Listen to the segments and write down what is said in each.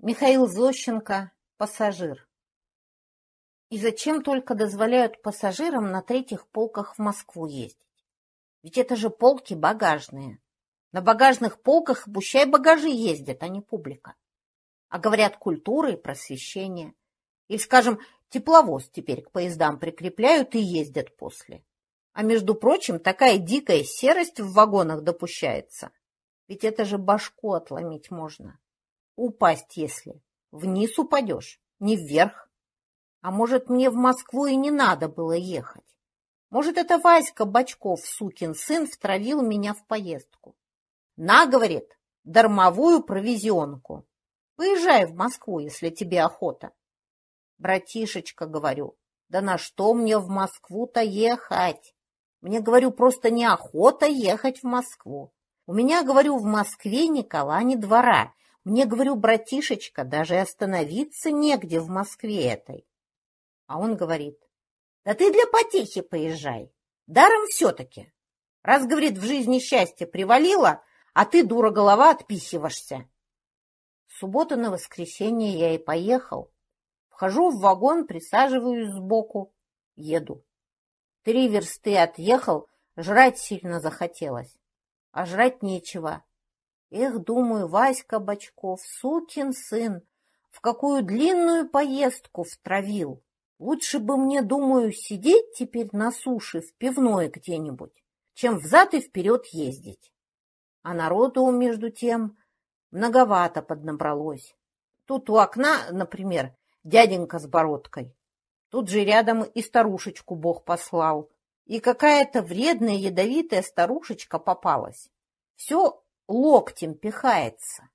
Михаил Зощенко, пассажир. И зачем только дозволяют пассажирам на третьих полках в Москву ездить? Ведь это же полки багажные. На багажных полках пущай багажи ездят, а не публика. А говорят культура и просвещение. И скажем, тепловоз теперь к поездам прикрепляют и ездят после. А между прочим, такая дикая серость в вагонах допущается. Ведь это же башку отломить можно. Упасть если. Вниз упадешь, не вверх. А может, мне в Москву и не надо было ехать? Может, это Васька Бачков, сукин сын, втравил меня в поездку? На, говорит, дармовую провизионку. Поезжай в Москву, если тебе охота. Братишечка, говорю, да на что мне в Москву-то ехать? Мне, говорю, просто неохота ехать в Москву. У меня, говорю, в Москве Никола не двора, мне, говорю, братишечка, даже остановиться негде в Москве этой. А он говорит, да ты для потехи поезжай, даром все-таки. Раз, говорит, в жизни счастье привалило, а ты, дура голова, отпихиваешься. Суббота на воскресенье я и поехал. Вхожу в вагон, присаживаюсь сбоку, еду. Три версты отъехал, жрать сильно захотелось. А жрать нечего, Эх, думаю, Васька Бочков, сукин сын, в какую длинную поездку втравил. Лучше бы мне, думаю, сидеть теперь на суше в пивной где-нибудь, чем взад и вперед ездить. А народу, между тем, многовато поднабралось. Тут у окна, например, дяденька с бородкой. Тут же рядом и старушечку бог послал. И какая-то вредная ядовитая старушечка попалась. Все локтем пихается.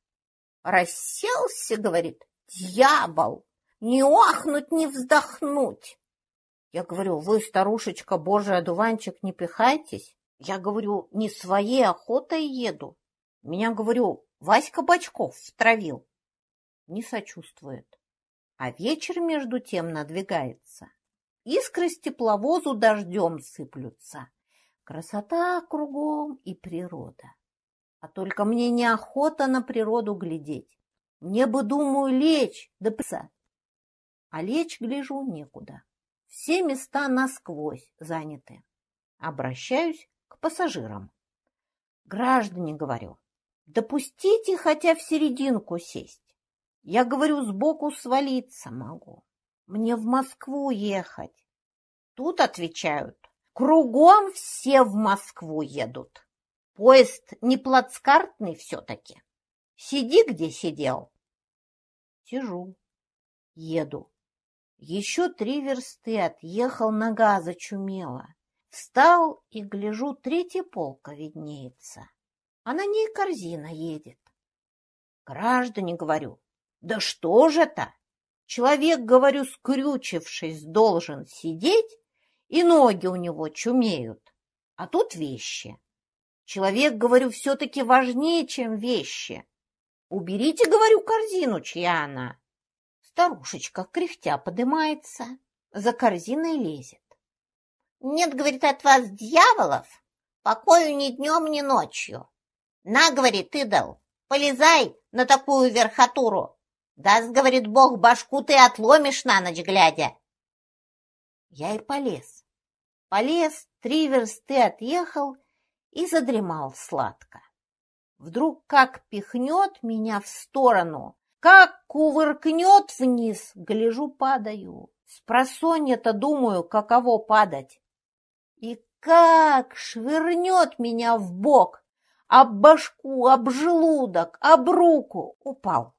Расселся, говорит, дьявол, не охнуть, не вздохнуть. Я говорю, вы, старушечка, божий одуванчик, не пихайтесь. Я говорю, не своей охотой еду. Меня, говорю, Васька Бачков втравил. Не сочувствует. А вечер, между тем, надвигается. Искры с тепловозу дождем сыплются. Красота кругом и природа. А только мне неохота на природу глядеть. Мне бы, думаю, лечь, да пса. А лечь, гляжу, некуда. Все места насквозь заняты. Обращаюсь к пассажирам. Граждане, говорю, допустите хотя в серединку сесть. Я, говорю, сбоку свалиться могу. Мне в Москву ехать. Тут отвечают, кругом все в Москву едут. Поезд не плацкартный все-таки. Сиди, где сидел. Сижу, еду. Еще три версты отъехал, нога зачумела. Встал и, гляжу, третья полка виднеется, а на ней корзина едет. Граждане, говорю, да что же это? Человек, говорю, скрючившись, должен сидеть, и ноги у него чумеют, а тут вещи. Человек, говорю, все-таки важнее, чем вещи. Уберите, говорю, корзину, чья она. Старушечка, кряхтя, подымается, за корзиной лезет. Нет, говорит, от вас дьяволов, покою ни днем, ни ночью. На, говорит, идол, полезай на такую верхотуру. Даст, говорит Бог, башку ты отломишь на ночь глядя. Я и полез. Полез, три версты отъехал и задремал сладко. Вдруг как пихнет меня в сторону, как кувыркнет вниз, гляжу, падаю. спросонья то думаю, каково падать. И как швырнет меня в бок, об башку, об желудок, об руку, упал.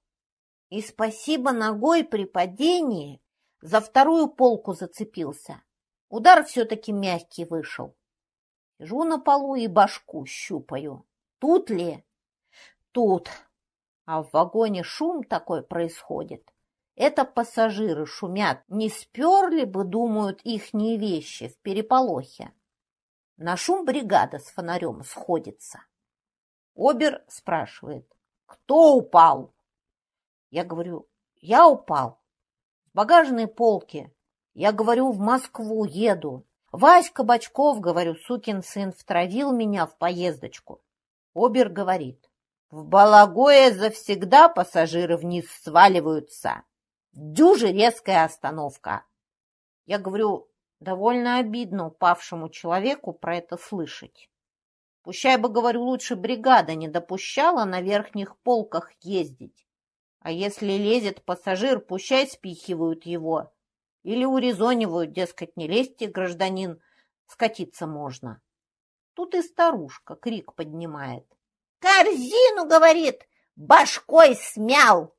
И спасибо ногой при падении за вторую полку зацепился. Удар все-таки мягкий вышел. Сижу на полу и башку щупаю. Тут ли? Тут. А в вагоне шум такой происходит. Это пассажиры шумят. Не сперли бы, думают, ихние вещи в переполохе. На шум бригада с фонарем сходится. Обер спрашивает, кто упал? Я говорю, я упал. С багажной полки. Я говорю, в Москву еду. Васька Бачков, говорю, сукин сын, втравил меня в поездочку. Обер говорит, в Балагое завсегда пассажиры вниз сваливаются. Дюжи резкая остановка. Я говорю, довольно обидно упавшему человеку про это слышать. Пущай бы, говорю, лучше бригада не допущала на верхних полках ездить. А если лезет пассажир, пущай спихивают его, или урезонивают, дескать, не лезьте, гражданин, скатиться можно. Тут и старушка крик поднимает. «Корзину, — говорит, — башкой смял!»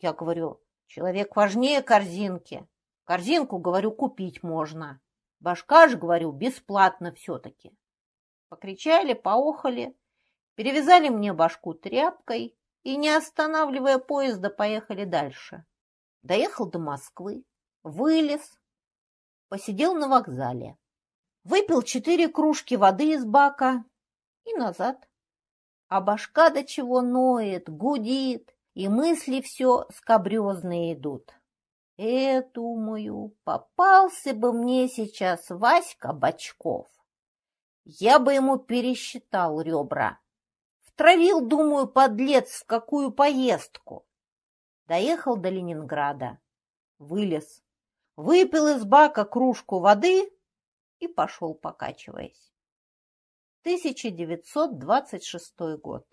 Я говорю, человек важнее корзинки. Корзинку, говорю, купить можно. Башка ж говорю, бесплатно все-таки. Покричали, поохали, перевязали мне башку тряпкой и, не останавливая поезда, поехали дальше. Доехал до Москвы, вылез, посидел на вокзале, выпил четыре кружки воды из бака и назад. А башка до чего ноет, гудит, и мысли все скобрезные идут. Э, думаю, попался бы мне сейчас Васька Бочков. Я бы ему пересчитал ребра. Втравил, думаю, подлец, в какую поездку. Доехал до Ленинграда. Вылез выпил из бака кружку воды и пошел, покачиваясь. 1926 год.